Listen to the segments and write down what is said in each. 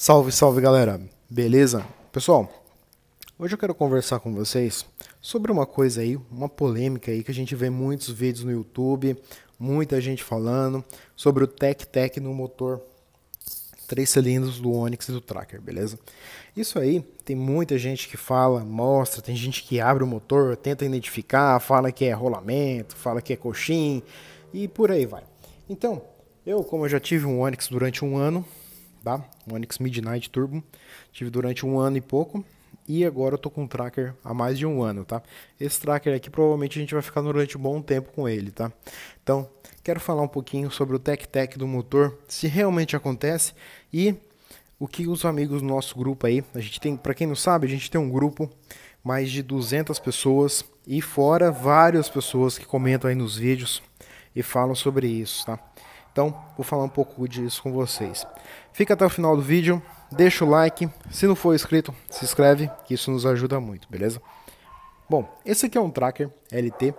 Salve, salve galera! Beleza? Pessoal, hoje eu quero conversar com vocês sobre uma coisa aí, uma polêmica aí que a gente vê muitos vídeos no YouTube, muita gente falando sobre o Tec Tec no motor três cilindros do Onix e do Tracker, beleza? Isso aí tem muita gente que fala, mostra, tem gente que abre o motor, tenta identificar, fala que é rolamento, fala que é coxim e por aí vai. Então, eu como eu já tive um Onix durante um ano, tá? Onix Midnight Turbo. Tive durante um ano e pouco. E agora eu tô com um tracker há mais de um ano, tá? Esse tracker aqui provavelmente a gente vai ficar durante um bom tempo com ele, tá? Então, quero falar um pouquinho sobre o tec-tec do motor, se realmente acontece e o que os amigos do nosso grupo aí, a gente tem, para quem não sabe, a gente tem um grupo mais de 200 pessoas e fora várias pessoas que comentam aí nos vídeos e falam sobre isso, tá? Então, vou falar um pouco disso com vocês. Fica até o final do vídeo, deixa o like, se não for inscrito, se inscreve, que isso nos ajuda muito, beleza? Bom, esse aqui é um Tracker LT,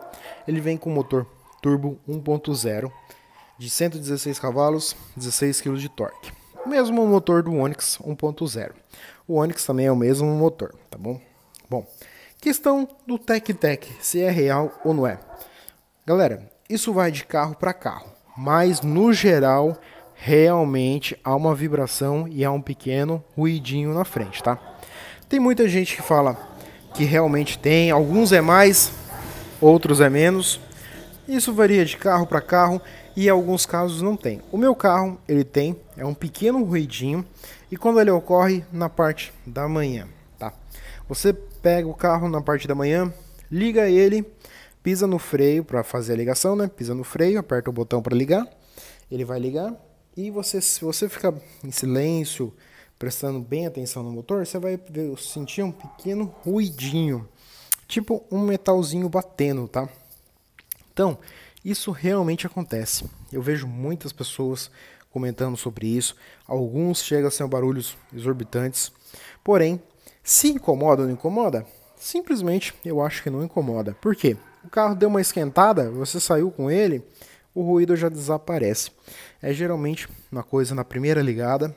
ele vem com motor turbo 1.0 de 116 cavalos, 16 kg de torque. Mesmo motor do Onix 1.0. O Onix também é o mesmo motor, tá bom? Bom, questão do Tec Tec, se é real ou não é. Galera, isso vai de carro para carro mas no geral realmente há uma vibração e há um pequeno ruidinho na frente, tá? Tem muita gente que fala que realmente tem, alguns é mais, outros é menos. Isso varia de carro para carro e em alguns casos não tem. O meu carro, ele tem, é um pequeno ruidinho e quando ele ocorre na parte da manhã, tá? Você pega o carro na parte da manhã, liga ele pisa no freio para fazer a ligação, né? Pisa no freio, aperta o botão para ligar, ele vai ligar e você, se você ficar em silêncio, prestando bem atenção no motor, você vai sentir um pequeno ruidinho, tipo um metalzinho batendo, tá? Então, isso realmente acontece. Eu vejo muitas pessoas comentando sobre isso. Alguns chegam a ser barulhos exorbitantes. Porém, se incomoda ou não incomoda? Simplesmente eu acho que não incomoda. Por quê? o carro deu uma esquentada, você saiu com ele, o ruído já desaparece. É geralmente uma coisa na primeira ligada.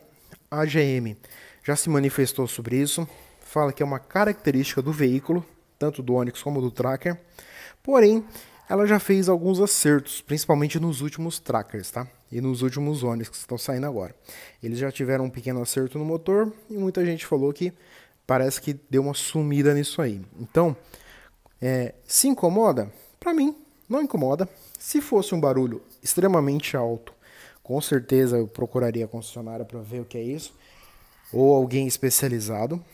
A GM já se manifestou sobre isso, fala que é uma característica do veículo, tanto do Onix como do Tracker. Porém, ela já fez alguns acertos, principalmente nos últimos Trackers, tá? E nos últimos Onix que estão saindo agora. Eles já tiveram um pequeno acerto no motor e muita gente falou que parece que deu uma sumida nisso aí. Então, é, se incomoda? Para mim, não incomoda. Se fosse um barulho extremamente alto, com certeza eu procuraria a concessionária para ver o que é isso, ou alguém especializado.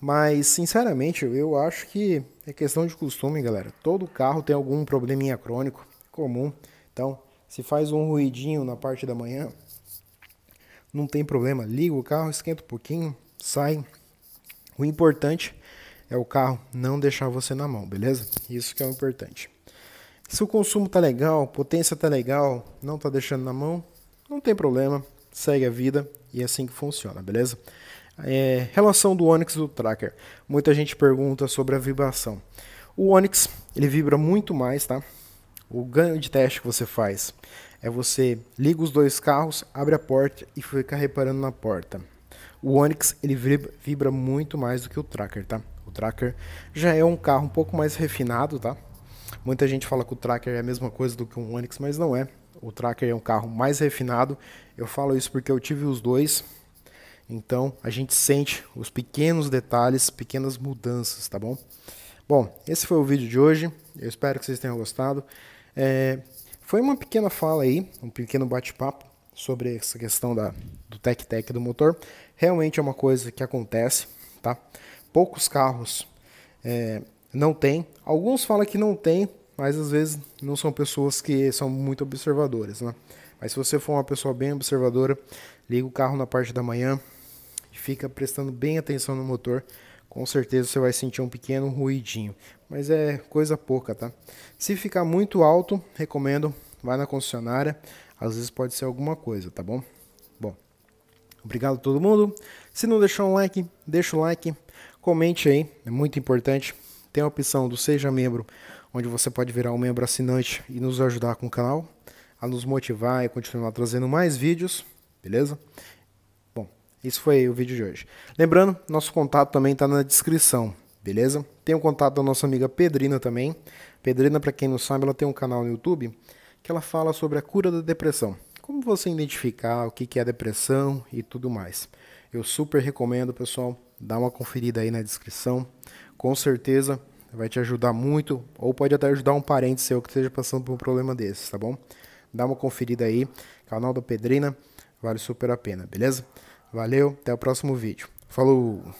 Mas, sinceramente, eu acho que é questão de costume, galera. Todo carro tem algum probleminha crônico comum. Então, se faz um ruidinho na parte da manhã, não tem problema. Liga o carro, esquenta um pouquinho, sai. O importante é o carro não deixar você na mão, beleza? Isso que é o importante. Se o consumo tá legal, potência tá legal, não tá deixando na mão, não tem problema, segue a vida e é assim que funciona, beleza? É, relação do Onix do Tracker. Muita gente pergunta sobre a vibração. O Onix, ele vibra muito mais, tá? O ganho de teste que você faz é você liga os dois carros, abre a porta e fica reparando na porta. O Onix, ele vibra muito mais do que o Tracker, tá? O Tracker já é um carro um pouco mais refinado, tá? Muita gente fala que o Tracker é a mesma coisa do que um Onix, mas não é. O Tracker é um carro mais refinado. Eu falo isso porque eu tive os dois. Então a gente sente os pequenos detalhes, pequenas mudanças, tá bom? Bom, esse foi o vídeo de hoje. Eu espero que vocês tenham gostado. É, foi uma pequena fala aí, um pequeno bate-papo sobre essa questão da, do tech-tech do motor. Realmente é uma coisa que acontece, tá? poucos carros é, não tem Alguns falam que não tem, mas às vezes não são pessoas que são muito observadoras, né? Mas se você for uma pessoa bem observadora, liga o carro na parte da manhã e fica prestando bem atenção no motor, com certeza você vai sentir um pequeno ruidinho, mas é coisa pouca, tá? Se ficar muito alto, recomendo vai na concessionária, às vezes pode ser alguma coisa, tá bom? Bom, obrigado a todo mundo. Se não deixou um like, deixa o like. Comente aí, é muito importante. Tem a opção do Seja Membro, onde você pode virar um membro assinante e nos ajudar com o canal, a nos motivar e continuar trazendo mais vídeos, beleza? Bom, isso foi o vídeo de hoje. Lembrando, nosso contato também está na descrição, beleza? Tem o contato da nossa amiga Pedrina também. Pedrina, para quem não sabe, ela tem um canal no YouTube que ela fala sobre a cura da depressão. Como você identificar o que é depressão e tudo mais. Eu super recomendo, pessoal dá uma conferida aí na descrição. Com certeza vai te ajudar muito, ou pode até ajudar um parente seu que esteja passando por um problema desses, tá bom? Dá uma conferida aí, canal da Pedrina, vale super a pena, beleza? Valeu, até o próximo vídeo. Falou!